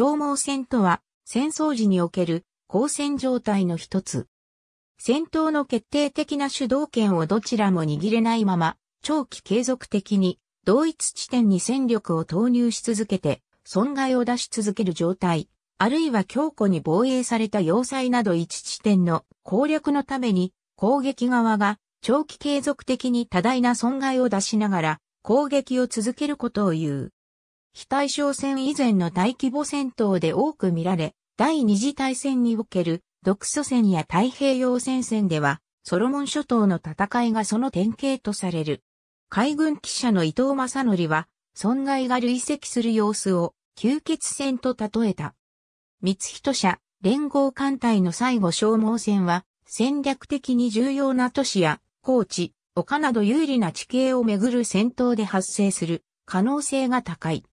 消耗戦とは、戦争時における交戦状態の一つ。戦闘の決定的な主導権をどちらも握れないまま、長期継続的に同一地点に戦力を投入し続けて、損害を出し続ける状態、あるいは強固に防衛された要塞など一地点の攻略のために、攻撃側が長期継続的に多大な損害を出しながら攻撃を続けることを言う。非対称戦以前の大規模戦闘で多く見られ、第二次大戦における独ソ戦や太平洋戦線では、ソロモン諸島の戦いがその典型とされる。海軍記者の伊藤正則は、損害が累積する様子を、吸血戦と例えた。三人社、連合艦隊の最後消耗戦は、戦略的に重要な都市や、高地、丘など有利な地形をめぐる戦闘で発生する可能性が高い。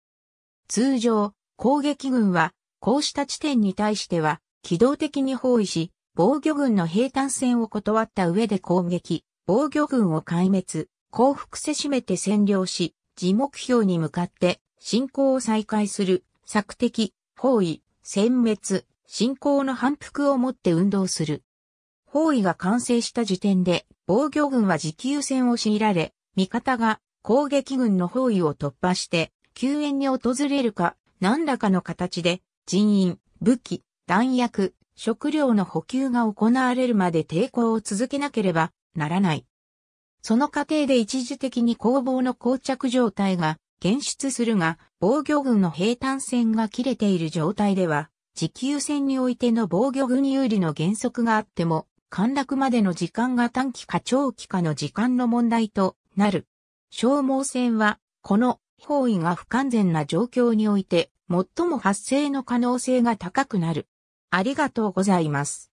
通常、攻撃軍は、こうした地点に対しては、機動的に包囲し、防御軍の兵坦戦を断った上で攻撃、防御軍を壊滅、降伏せしめて占領し、自目標に向かって進行を再開する、索敵、包囲、殲滅、進行の反復をもって運動する。包囲が完成した時点で、防御軍は持久戦を強いられ、味方が攻撃軍の包囲を突破して、救援に訪れるか、何らかの形で、人員、武器、弾薬、食料の補給が行われるまで抵抗を続けなければならない。その過程で一時的に攻防の膠着状態が現出するが、防御軍の平坦線が切れている状態では、持久戦においての防御軍有利の原則があっても、陥落までの時間が短期か長期かの時間の問題となる。消耗戦は、この方位が不完全な状況において、最も発生の可能性が高くなる。ありがとうございます。